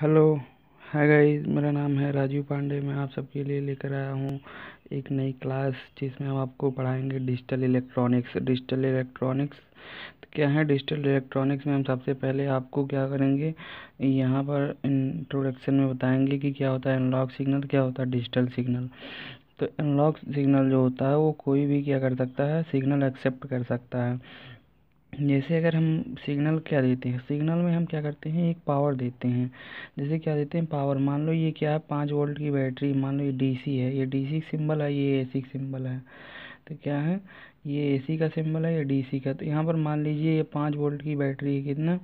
Hello hi guys मेरा नाम है राजीव पांडे मैं आप सबके लिए लेकर आया हूँ एक नई क्लास जिसमें हम आपको पढ़ाएंगे डिजिटल इलेक्ट्रॉनिक्स डिजिटल इलेक्ट्रॉनिक्स तो क्या है डिजिटल इलेक्ट्रॉनिक्स में हम सबसे पहले आपको क्या करेंगे यहाँ पर इंट्रोडक्शन में बताएंगे कि क्या होता है अनलॉक सिग्नल क्या होता है डिजिटल सिग्नल तो अनलॉक सिग्नल जो होता है वो कोई भी क्या कर सकता है सिग्नल एक्सेप्ट कर सकता है जैसे अगर हम सिग्नल क्या देते हैं सिग्नल में हम क्या करते हैं एक पावर देते हैं जैसे क्या देते हैं पावर मान लो ये क्या है पाँच वोल्ट की बैटरी मान लो ये डीसी है ये डीसी सिंबल है ये एसी सिंबल है तो क्या है ये एसी का सिंबल है या डीसी का तो यहाँ पर मान लीजिए ये पाँच वोल्ट की बैटरी है कितना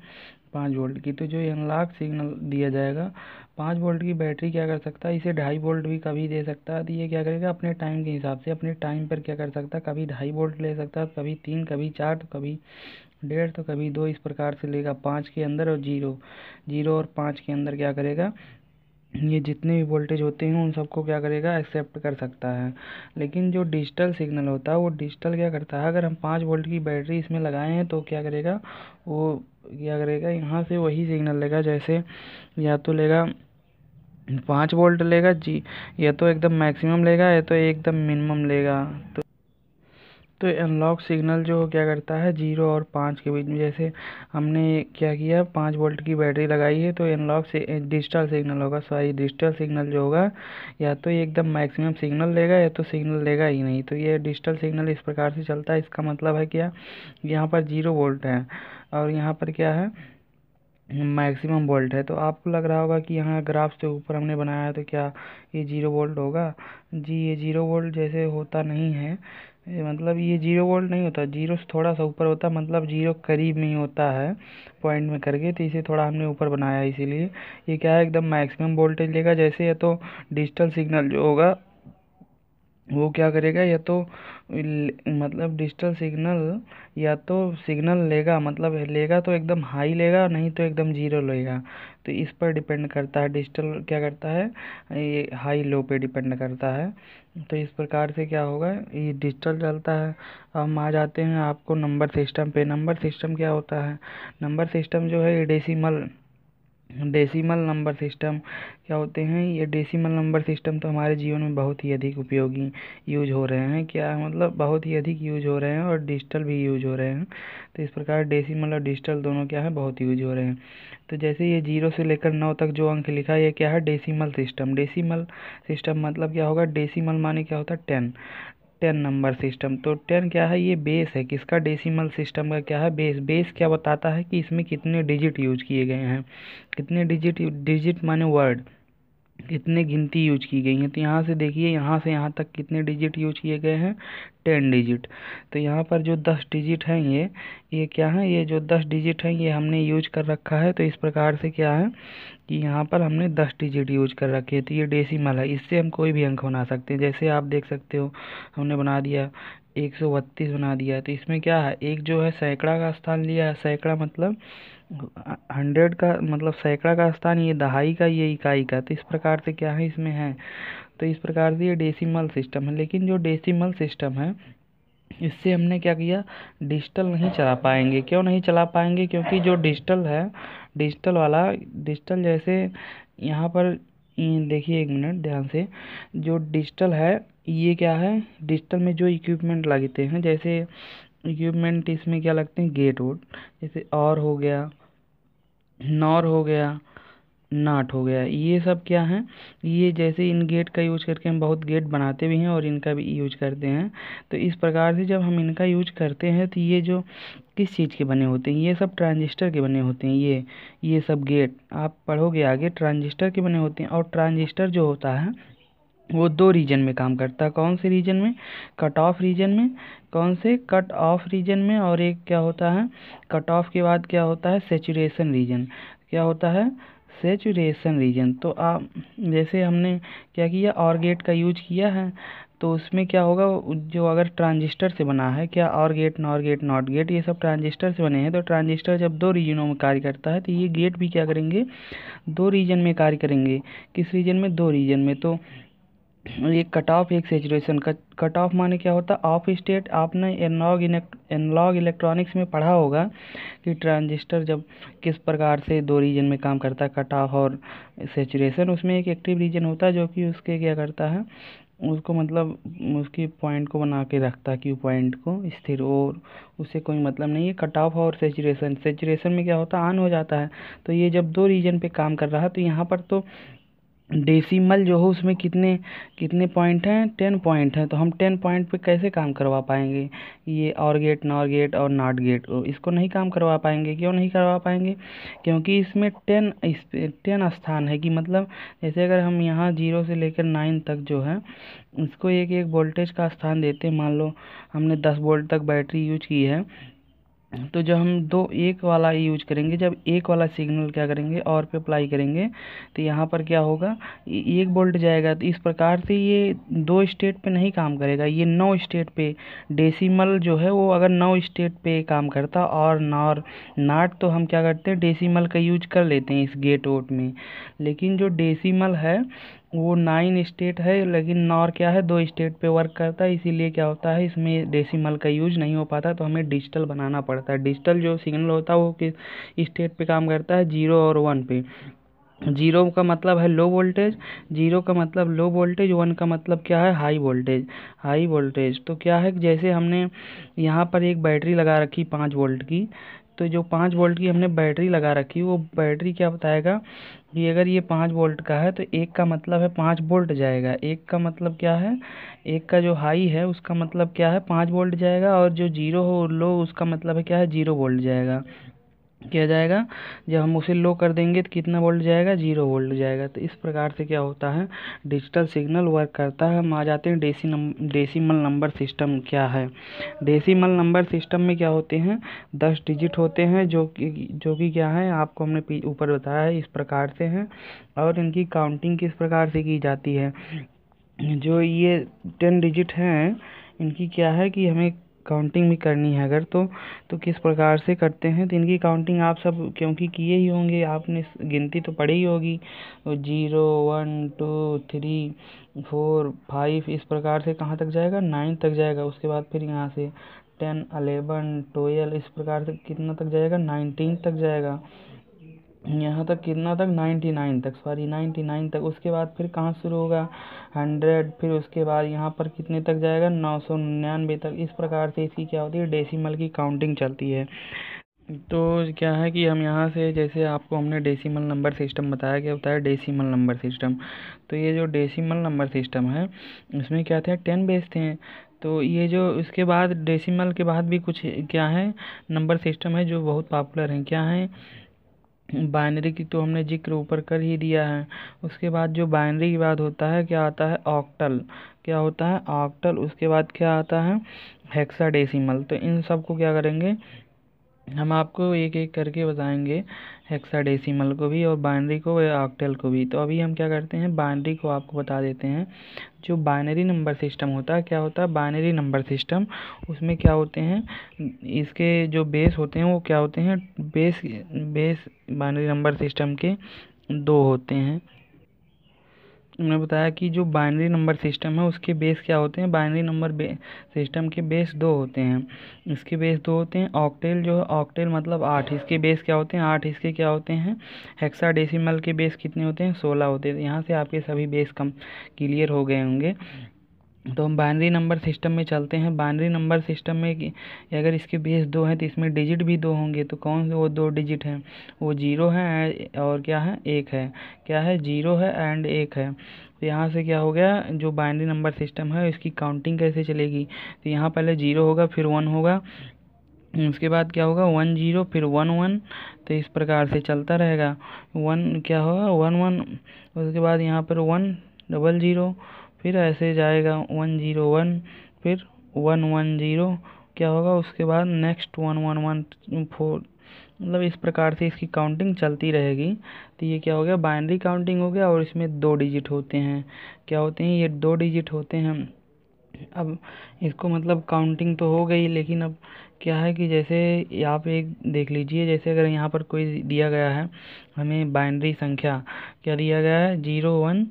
पाँच वोल्ट की तो जो एनलॉग सिग्नल दिया जाएगा पाँच वोल्ट की बैटरी क्या कर सकता है इसे ढाई वोल्ट भी कभी दे सकता है तो ये क्या करेगा अपने टाइम के हिसाब से अपने टाइम पर क्या कर सकता है कभी ढाई वोल्ट ले सकता है कभी तीन कभी चार तो कभी डेढ़ तो कभी दो इस प्रकार से लेगा पाँच के अंदर और जीरो जीरो और पाँच के अंदर क्या करेगा ये जितने भी वोल्टेज होते हैं उन सबको क्या करेगा एक्सेप्ट कर सकता है लेकिन जो डिजिटल सिग्नल होता है वो डिजिटल क्या करता है अगर हम पाँच वोल्ट की बैटरी इसमें लगाए हैं तो क्या करेगा वो क्या करेगा यहाँ से वही सिग्नल लेगा जैसे या तो लेगा पाँच वोल्ट लेगा जी या तो एकदम मैक्सिमम लेगा या तो एकदम मिनिमम लेगा तो तो एनालॉग सिग्नल जो क्या करता है जीरो और पाँच के बीच में जैसे हमने क्या किया पाँच वोल्ट की बैटरी लगाई है तो एनालॉग से डिजिटल सिग्नल होगा सॉरी डिजिटल सिग्नल जो होगा या तो एकदम मैक्सिमम सिग्नल लेगा या तो सिग्नल लेगा ही नहीं तो ये डिजिटल सिग्नल इस प्रकार से चलता है इसका मतलब है क्या यहाँ पर जीरो वोल्ट है और यहाँ पर क्या है मैक्सिमम वोल्ट है तो आपको लग रहा होगा कि यहाँ ग्राफ से ऊपर हमने बनाया है तो क्या ये जीरो वोल्ट होगा जी ये जीरो वोल्ट जैसे होता नहीं है ये मतलब ये जीरो वोल्ट नहीं होता जीरो से थोड़ा सा ऊपर होता मतलब जीरो करीब में ही होता है पॉइंट में करके तो इसे थोड़ा हमने ऊपर बनाया इसीलिए ये क्या है एकदम मैक्सिमम वोल्टेज लेगा जैसे या तो डिजिटल सिग्नल जो होगा वो क्या करेगा या तो मतलब डिजिटल सिग्नल या तो सिग्नल लेगा मतलब लेगा तो एकदम हाई लेगा नहीं तो एकदम जीरो लेगा तो इस पर डिपेंड करता है डिजिटल क्या करता है ये हाई लो पे डिपेंड करता है तो इस प्रकार से क्या होगा ये डिजिटल चलता है हम आ जाते हैं आपको नंबर सिस्टम पे नंबर सिस्टम क्या होता है नंबर सिस्टम जो है ये डेसीमल डेसिमल नंबर सिस्टम क्या होते हैं ये डेसिमल नंबर सिस्टम तो हमारे जीवन में बहुत ही अधिक उपयोगी यूज हो रहे हैं क्या मतलब बहुत ही अधिक यूज हो रहे हैं और डिजिटल भी यूज हो रहे हैं तो इस प्रकार डेसिमल और डिजिटल दोनों क्या है बहुत यूज हो रहे हैं तो जैसे ये जीरो से लेकर नौ तक जो अंक लिखा है ये क्या है डेसीमल सिस्टम डेसीमल सिस्टम मतलब क्या होगा डेसीमल माने क्या होता है टेन टेन नंबर सिस्टम तो टेन क्या है ये बेस है किसका डेसिमल सिस्टम का क्या है बेस बेस क्या बताता है कि इसमें कितने डिजिट यूज किए गए हैं कितने डिजिट डिजिट माने वर्ड कितने गिनती यूज की गई हैं तो यहाँ से देखिए यहाँ से यहाँ तक कितने डिजिट यूज किए गए हैं टेन डिजिट तो यहाँ पर जो दस डिजिट हैं ये ये क्या है ये जो दस डिजिट हैं ये हमने यूज कर रखा है तो इस प्रकार से क्या है कि यहाँ पर हमने दस डिजिट यूज कर रखे हैं तो ये डेसीमल है इससे हम कोई भी अंक बना सकते हैं जैसे आप देख सकते हो हमने बना दिया एक सौ बत्तीस बना दिया तो इसमें क्या है एक जो है सैकड़ा का स्थान लिया है सैकड़ा मतलब हंड्रेड का मतलब सैकड़ा का स्थान ये दहाई का ये इकाई का तो इस प्रकार से क्या है इसमें है तो इस प्रकार से ये डेसिमल सिस्टम है लेकिन जो डेसिमल सिस्टम है इससे हमने क्या किया डिजिटल नहीं चला पाएंगे क्यों नहीं चला पाएंगे क्योंकि जो डिजिटल है डिजिटल वाला डिजिटल जैसे यहाँ पर देखिए एक मिनट ध्यान से जो डिजिटल है ये क्या है डिजिटल में जो इक्विपमेंट लगते हैं जैसे इक्विपमेंट इसमें क्या लगते हैं गेट वोट जैसे और हो गया नॉर हो गया नाट हो गया ये सब क्या है ये जैसे इन गेट का यूज करके हम बहुत गेट बनाते भी हैं और इनका भी यूज करते हैं तो इस प्रकार से जब हम इनका यूज करते हैं तो ये जो किस चीज़ के बने होते हैं ये सब ट्रांजिस्टर के बने होते हैं ये ये सब गेट आप पढ़ोगे आगे ट्रांजिस्टर के बने होते हैं और ट्रांजिस्टर जो होता है वो दो रीजन में काम करता है कौन से रीजन में कट ऑफ रीजन में कौन से कट ऑफ रीजन में और एक क्या होता है कट ऑफ के बाद क्या होता है सेचुरेशन रीजन क्या होता है सेचुरेशन रीजन तो आप जैसे हमने क्या किया और गेट का यूज किया है तो उसमें क्या होगा जो अगर ट्रांजिस्टर से बना है क्या OR gate NOR gate NOT gate ये सब ट्रांजिस्टर से बने हैं तो ट्रांजिस्टर जब दो रीजनों में कार्य करता है तो ये गेट भी क्या करेंगे दो रीजन में कार्य करेंगे किस रीजन में दो रीजन में तो एक कट ऑफ एक सेचुरेशन कट ऑफ माने क्या होता है ऑफ स्टेट आपने एनलॉग एनलॉग इलेक्ट्रॉनिक्स में पढ़ा होगा कि ट्रांजिस्टर जब किस प्रकार से दो रीजन में काम करता है कट ऑफ और सेचुरेशन उसमें एक एक्टिव रीजन होता है जो कि उसके क्या करता है उसको मतलब उसकी पॉइंट को बना के रखता है कि पॉइंट को स्थिर और उससे कोई मतलब नहीं है कट ऑफ और सेचुरेशन सेचुरेशन में क्या होता है ऑन हो जाता है तो ये जब दो रीजन पे काम कर रहा है तो यहाँ पर तो डेसिमल जो हो उसमें कितने कितने पॉइंट हैं टेन पॉइंट हैं तो हम टेन पॉइंट पे कैसे काम करवा पाएंगे ये और गेट नॉर गेट और नॉट गेट इसको नहीं काम करवा पाएंगे क्यों नहीं करवा पाएंगे क्योंकि इसमें टेन इस टेन स्थान है कि मतलब जैसे अगर हम यहाँ जीरो से लेकर नाइन तक जो है उसको एक एक वोल्टेज का स्थान देते हैं मान लो हमने दस वोल्ट तक बैटरी यूज की है हम्म। तो जब हम दो एक वाला यूज करेंगे जब एक वाला सिग्नल क्या करेंगे और पे अप्लाई करेंगे तो यहाँ पर क्या होगा एक वोल्ट जाएगा तो इस प्रकार से ये दो स्टेट पे नहीं काम करेगा ये नौ स्टेट पे डेसिमल जो है वो अगर नौ स्टेट पे काम करता और नॉर नाट तो हम क्या करते हैं डेसिमल का यूज कर लेते हैं इस गेट वोट में लेकिन जो डेसीमल है वो नाइन स्टेट है लेकिन नॉर क्या है दो स्टेट पे वर्क करता है इसीलिए क्या होता है इसमें डेसिमल का यूज नहीं हो पाता तो हमें डिजिटल बनाना पड़ता है डिजिटल जो सिग्नल होता है वो किस स्टेट पे काम करता है जीरो और वन पे जीरो का मतलब है लो वोल्टेज जीरो का मतलब लो वोल्टेज वन का मतलब क्या है हाई वोल्टेज हाई वोल्टेज तो क्या है जैसे हमने यहाँ पर एक बैटरी लगा रखी पाँच वोल्ट की तो जो पाँच वोल्ट की हमने बैटरी लगा रखी वो बैटरी क्या बताएगा कि अगर ये पाँच वोल्ट का है तो एक का मतलब है पाँच वोल्ट जाएगा एक का मतलब क्या है एक का जो हाई है उसका मतलब क्या है पाँच वोल्ट जाएगा और जो जीरो हो लो उसका मतलब है क्या है जीरो वोल्ट जाएगा किया जाएगा जब हम उसे लो कर देंगे तो कितना वोल्ट जाएगा जीरो वोल्ट जाएगा तो इस प्रकार से क्या होता है डिजिटल सिग्नल वर्क करता है हम आ जाते हैं deci num decimal number system क्या है डेसीमल नंबर सिस्टम में क्या होते हैं दस डिजिट होते हैं जो कि जो कि क्या है आपको हमने ऊपर बताया है इस प्रकार से हैं और इनकी काउंटिंग किस प्रकार से की जाती है जो ये टेन डिजिट हैं इनकी क्या है कि हमें काउंटिंग भी करनी है अगर तो तो किस प्रकार से करते हैं तो इनकी काउंटिंग आप सब क्योंकि किए ही होंगे आपने गिनती तो पड़ी ही होगी zero one two three four five इस प्रकार से कहाँ तक जाएगा नाइन तक जाएगा उसके बाद फिर यहाँ से टेन अलेवन ट्वेल्व इस प्रकार से कितना तक जाएगा नाइनटीन तक जाएगा यहाँ तक कितना तक नाइन्टी नाइन तक सॉरी नाइन्टी नाइन तक उसके बाद फिर कहाँ शुरू होगा हंड्रेड फिर उसके बाद यहाँ पर कितने तक जाएगा नौ सौ निन्यानवे तक इस प्रकार से इसकी क्या होती है डेसिमल की काउंटिंग चलती है तो क्या है कि हम यहाँ से जैसे आपको हमने डेसिमल नंबर सिस्टम बताया गया होता है डेसिमल नंबर सिस्टम तो ये जो डेसिमल नंबर सिस्टम है इसमें क्या थे टेन बेस थे तो ये जो इसके बाद डेसिमल के बाद भी कुछ क्या है नंबर सिस्टम है जो बहुत पॉपुलर हैं क्या हैं बाइनरी की तो हमने जिक्र ऊपर कर ही दिया है उसके बाद जो बाइनरी के बाद होता है क्या आता है ऑक्टल क्या होता है ऑक्टल उसके बाद क्या आता है हेक्साडेसिमल तो इन सब को क्या करेंगे हम आपको एक एक करके बताएंगे हेक्साडेसिमल को भी और बाइनरी को ऑक्टल को भी तो अभी हम क्या करते हैं बाइनरी को आपको बता देते हैं जो बाइनरी नंबर सिस्टम होता है क्या होता है बाइनरी नंबर सिस्टम उसमें क्या होते हैं इसके जो बेस होते हैं वो क्या होते हैं base base binary number system के दो होते हैं उन्होंने बताया कि जो बाइनरी नंबर सिस्टम है उसके बेस क्या होते हैं बाइनरी नंबर बे सिस्टम के बेस दो होते हैं इसके बेस दो होते हैं ऑक्टेल जो है ऑक्टेल मतलब आठ इसके बेस क्या होते हैं आठ इसके क्या होते हैं हेक्सा डेसिमल के बेस कितने होते हैं सोलह होते हैं तो यहाँ से आपके सभी बेस कम क्लियर हो गए होंगे तो हम बाइनरी नंबर सिस्टम में चलते हैं बाइनरी नंबर सिस्टम में अगर इसके बेस दो हैं तो इसमें डिजिट भी दो होंगे तो कौन से वो दो डिजिट हैं वो जीरो है और क्या है एक है क्या है जीरो है एंड एक है तो यहाँ से क्या हो गया जो बाइनरी नंबर सिस्टम है इसकी काउंटिंग कैसे चलेगी तो यहाँ पहले जीरो होगा फिर वन होगा उसके बाद क्या होगा वन जीरो फिर वन वन तो इस प्रकार से चलता रहेगा वन क्या होगा वन वन उसके बाद यहाँ पर वन डबल जीरो फिर ऐसे जाएगा वन ज़ीरो वन फिर वन वन ज़ीरो क्या होगा उसके बाद next one one one four मतलब इस प्रकार से इसकी काउंटिंग चलती रहेगी तो ये क्या हो गया बाइनरी काउंटिंग हो गया और इसमें दो डिजिट होते हैं क्या होते हैं ये दो डिजिट होते हैं अब इसको मतलब काउंटिंग तो हो गई लेकिन अब क्या है कि जैसे आप एक देख लीजिए जैसे अगर यहाँ पर कोई दिया गया है हमें बाइनरी संख्या क्या दिया गया है जीरो वन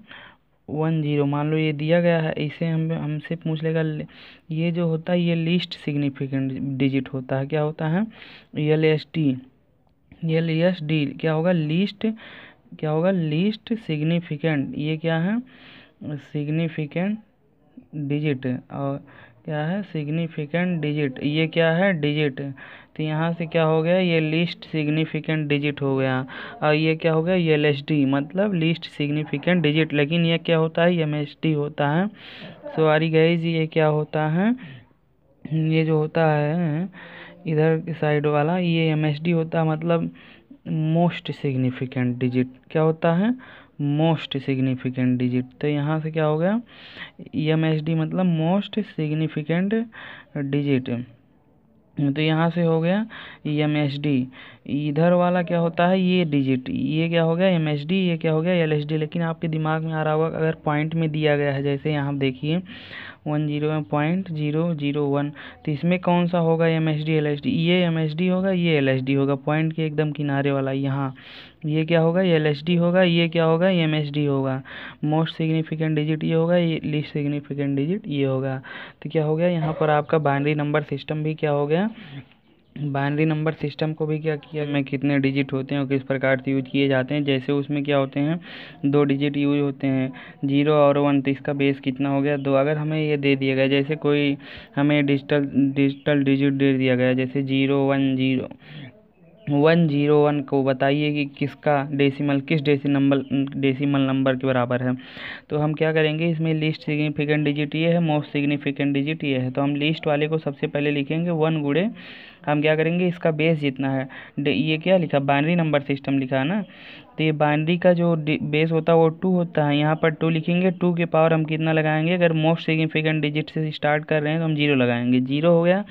वन जीरो मान लो ये दिया गया है इसे हम हमसे पूछ लेगा ये जो होता है ये लिस्ट सिग्निफिकेंट डिजिट होता है क्या होता है L S T L S D क्या होगा लिस्ट क्या होगा लिस्ट सिग्निफिकेंट ये क्या है सिग्निफिकेंट डिजिट और क्या है सिग्निफिकेंट डिजिट ये क्या है डिजिट तो यहाँ से क्या हो गया ये लिस्ट सिग्निफिकेंट डिजिट हो गया और ये क्या हो गया ये एल मतलब लिस्ट सिग्निफिकेंट डिजिट लेकिन ये क्या होता है एम होता है सॉरी जी ये क्या होता है ये जो होता है इधर साइड वाला ये एम होता है मतलब मोस्ट सिग्निफिकेंट डिजिट क्या होता है मोस्ट सिग्निफिकेंट डिजिट तो यहाँ से क्या हो गया एम मतलब मोस्ट सिग्निफिकेंट डिजिट तो यहाँ से हो गया एम एस डी इधर वाला क्या होता है ये डिजिट ये क्या हो गया एम ये क्या हो गया एल लेकिन आपके दिमाग में आ रहा होगा अगर पॉइंट में दिया गया है जैसे यहाँ देखिए one zero point zero zero one तो इसमें कौन सा होगा M S D L S D ये एम एस डी होगा ये एल एच डी होगा पॉइंट के एकदम किनारे वाला यहाँ ये क्या होगा एल एस डी होगा ये क्या होगा एम एस डी होगा मोस्ट सिग्निफिकेंट डिजिट ये होगा ये लीस्ट सिग्निफिकेंट डिजिट ये होगा तो क्या हो गया यहाँ पर आपका बाइनरी नंबर सिस्टम भी क्या हो गया बाइनरी नंबर सिस्टम को भी क्या किया मैं कितने डिजिट होते हैं और किस प्रकार से यूज किए जाते हैं जैसे उसमें क्या होते हैं दो डिजिट यूज होते हैं जीरो और वन तो इसका बेस कितना हो गया दो अगर हमें ये दे दिया गया जैसे कोई हमें डिजिटल डिजिटल डिजिट दे दिया गया जैसे zero one zero one zero one को बताइए कि किसका डेसिमल किस डेसिमल डेसिमल नंबर के बराबर है तो हम क्या करेंगे इसमें लिस्ट सिग्निफिकेंट डिजिट ये है मोस्ट सिग्निफिकेंट डिजिट ये है तो हम लिस्ट वाले को सबसे पहले लिखेंगे वन गुड़े हम क्या करेंगे इसका बेस जितना है ये क्या लिखा बाइनरी नंबर सिस्टम लिखा है ना तो ये बाइनरी का जो बेस होता है वो टू होता है यहाँ पर टू लिखेंगे टू के पावर हम कितना लगाएंगे अगर मोस्ट सिग्निफिकेंट डिजिट से स्टार्ट कर रहे हैं तो हम जीरो लगाएंगे जीरो हो गया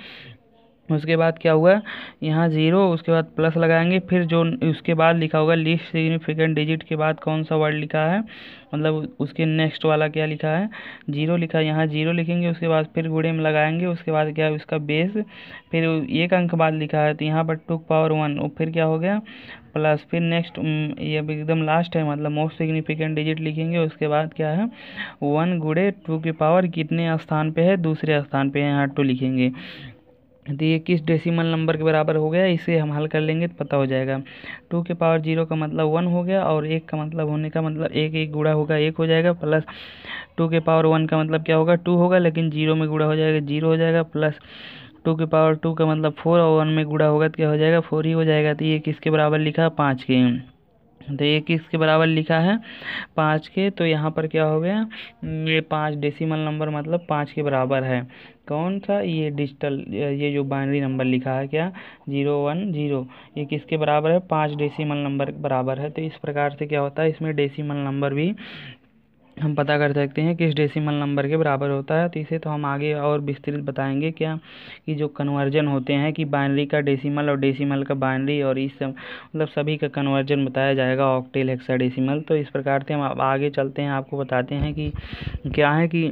उसके बाद क्या हुआ यहाँ ज़ीरो उसके बाद प्लस लगाएंगे फिर जो उसके बाद लिखा होगा लीस्ट सिग्निफिकेंट डिजिट के बाद कौन सा वर्ड लिखा है मतलब उसके नेक्स्ट वाला क्या लिखा है जीरो लिखा है यहाँ जीरो लिखेंगे उसके बाद फिर गुड़े में लगाएंगे उसके बाद क्या है उसका बेस फिर एक अंक बाद लिखा है तो यहाँ पर टू पावर वन और फिर क्या हो गया प्लस फिर नेक्स्ट ये अब एकदम लास्ट है मतलब मोस्ट सिग्निफिकेंट डिजिट लिखेंगे उसके बाद क्या है वन गुड़े टू की पावर कितने स्थान पे है दूसरे स्थान पे यहाँ टू लिखेंगे तो ये किस डेसिमल नंबर के बराबर हो गया इसे हम हल कर लेंगे तो पता हो जाएगा टू के पावर जीरो का मतलब वन हो गया और एक का मतलब होने का मतलब एक एक गुड़ा होगा एक हो जाएगा प्लस टू के पावर वन का मतलब क्या होगा टू होगा लेकिन जीरो में गुड़ा हो जाएगा जीरो हो जाएगा प्लस टू के पावर टू का मतलब फोर और वन में गुड़ा होगा तो क्या हो जाएगा फोर ही हो जाएगा तो ये किसके बराबर लिखा पाँच के तो ये किसके बराबर लिखा है पाँच के तो यहाँ पर क्या हो गया ये पाँच डेसिमल नंबर मतलब पाँच के बराबर है कौन सा ये डिजिटल ये जो बाइनरी नंबर लिखा है क्या जीरो वन जीरो ये किसके बराबर है पाँच डेसिमल नंबर के बराबर है तो इस प्रकार से क्या होता है इसमें डेसिमल नंबर भी हम पता कर सकते हैं किस डेसिमल नंबर के बराबर होता है तो इसे तो हम आगे और विस्तृत बताएंगे क्या कि जो कन्वर्जन होते हैं कि बाइनरी का डेसिमल और डेसिमल का बाइनरी और इस मतलब सभी का कन्वर्जन बताया जाएगा ऑक्टेल हेक्साडेसिमल तो इस प्रकार से हम आगे चलते हैं आपको बताते हैं कि क्या है कि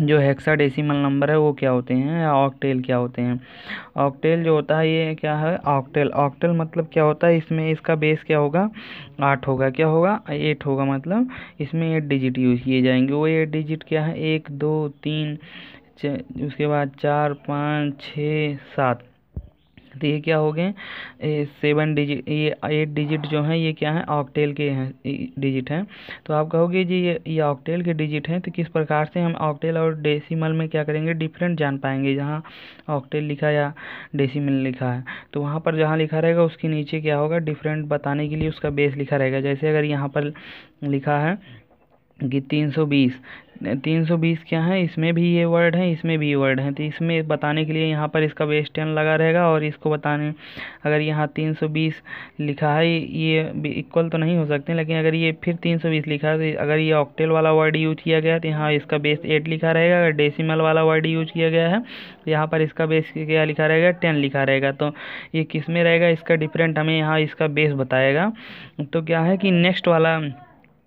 जो हेक्साडेसिमल नंबर है वो क्या होते हैं या ऑक्टेल क्या होते हैं ऑक्टेल जो होता है ये क्या है ऑक्टेल ऑक्टेल मतलब क्या होता है इसमें इसका बेस क्या होगा आठ होगा क्या होगा एट होगा मतलब इसमें एट डिजिट यूज किए जाएंगे वो एट डिजिट क्या है एक दो तीन उसके बाद चार पाँच छः सात तो ये क्या हो गए सेवन डिजिट ये एट डिजिट जो हैं ये क्या है ऑक्टेल के हैं डिजिट हैं तो आप कहोगे जी ये ये ऑक्टेल के डिजिट हैं तो किस प्रकार से हम ऑक्टेल और डेसिमल में क्या करेंगे डिफरेंट जान पाएंगे जहाँ ऑक्टेल लिखा या डेसिमल लिखा है तो वहाँ पर जहाँ लिखा रहेगा उसके नीचे क्या होगा डिफरेंट बताने के लिए उसका बेस लिखा रहेगा जैसे अगर यहाँ पर लिखा है कि तीन सौ बीस तीन सौ बीस क्या है इसमें भी ये वर्ड है इसमें भी ये वर्ड है तो इसमें बताने के लिए यहाँ पर इसका बेस टेन लगा रहेगा और इसको बताने अगर यहाँ तीन सौ बीस लिखा है ये इक्वल तो नहीं हो सकते लेकिन अगर ये फिर तीन सौ बीस लिखा है तो अगर ये ऑक्टेल वाला वर्ड यूज किया गया तो यहाँ इसका बेस एट लिखा रहेगा अगर डेसीमल वाला वर्ड यूज किया गया है तो यहाँ पर इसका बेस क्या लिखा रहेगा टेन लिखा रहेगा तो ये किस में रहेगा इसका डिफरेंट हमें यहाँ इसका बेस बताएगा तो क्या है कि नेक्स्ट वाला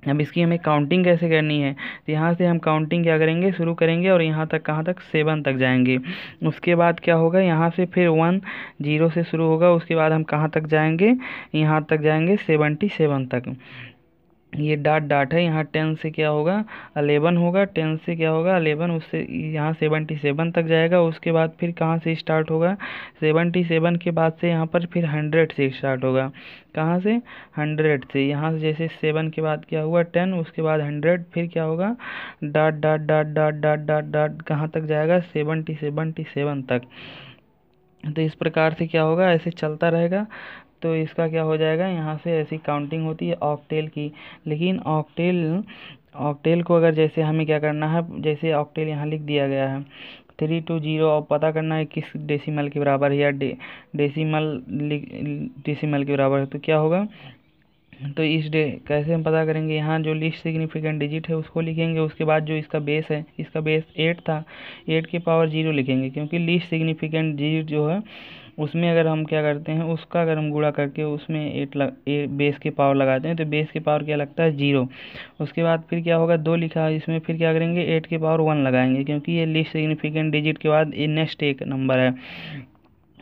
अब इसकी हमें काउंटिंग कैसे करनी है तो यहाँ से हम काउंटिंग क्या करेंगे शुरू करेंगे और यहाँ तक कहाँ तक सेवन तक जाएंगे उसके बाद क्या होगा यहाँ से फिर वन जीरो से शुरू होगा उसके बाद हम कहाँ तक जाएंगे यहाँ तक जाएंगे सेवेंटी सेवन तक ये डॉट डॉट है यहाँ टेन से क्या होगा अलेवन होगा टेन से क्या होगा अलेवन उससे यहाँ सेवेंटी सेवन तक जाएगा उसके बाद फिर कहाँ से स्टार्ट होगा सेवेंटी सेवन के बाद से यहाँ पर फिर हंड्रेड से स्टार्ट होगा कहाँ से हंड्रेड से यहाँ से जैसे सेवन के बाद क्या हुआ टेन उसके बाद हंड्रेड फिर क्या होगा dot dot dot dot dot dot dot कहाँ तक जाएगा सेवनटी सेवनटी सेवन तक तो इस प्रकार से क्या होगा ऐसे चलता रहेगा तो इसका क्या हो जाएगा यहाँ से ऐसी काउंटिंग होती है ऑकटेल की लेकिन ऑक्टेल ऑक्टेल को अगर जैसे हमें क्या करना है जैसे ऑक्टेल यहाँ लिख दिया गया है थ्री टू जीरो और पता करना है किस डेसिमल के बराबर है या डे डेसिमल डेसिमल के बराबर है तो क्या होगा तो इस डे कैसे हम पता करेंगे यहाँ जो लिस्ट सिग्निफिकेंट डिजिट है उसको लिखेंगे उसके बाद जो इसका बेस है इसका बेस एट था एट के पावर जीरो लिखेंगे क्योंकि लिस्ट सिग्निफिकेंट डिजिट जो है उसमें अगर हम क्या करते हैं उसका अगर हम गुड़ा करके उसमें एट लग ए, बेस के पावर लगाते हैं तो बेस के पावर क्या लगता है जीरो उसके बाद फिर क्या होगा दो लिखा है इसमें फिर क्या करेंगे एट के पावर वन लगाएंगे क्योंकि ये लिस्ट सिग्निफिकेंट डिजिट के बाद ये नेक्स्ट एक नंबर है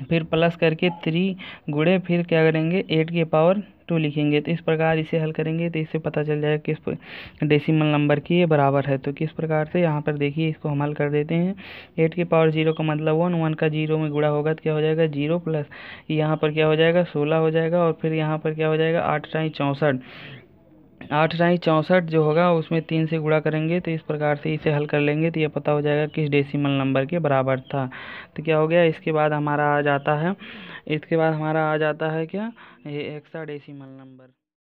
फिर प्लस करके थ्री गुड़े फिर क्या करेंगे एट के पावर टू लिखेंगे तो इस प्रकार इसे हल करेंगे तो इससे पता चल जाएगा किस डेसिमल नंबर की ये बराबर है तो किस प्रकार से यहाँ पर देखिए इसको हम हल कर देते हैं एट के पावर जीरो का मतलब वन वन का जीरो में गुड़ा होगा तो क्या हो जाएगा जीरो प्लस यहाँ पर क्या हो जाएगा सोलह हो जाएगा और फिर यहाँ पर क्या हो जाएगा आठ टाई चौंसठ आठ राई चौंसठ जो होगा उसमें तीन से गुड़ा करेंगे तो इस प्रकार से इसे हल कर लेंगे तो ये पता हो जाएगा किस डेसिमल नंबर के बराबर था तो क्या हो गया इसके बाद हमारा आ जाता है इसके बाद हमारा आ जाता है क्या ये एक्स्ट्रा डेसिमल नंबर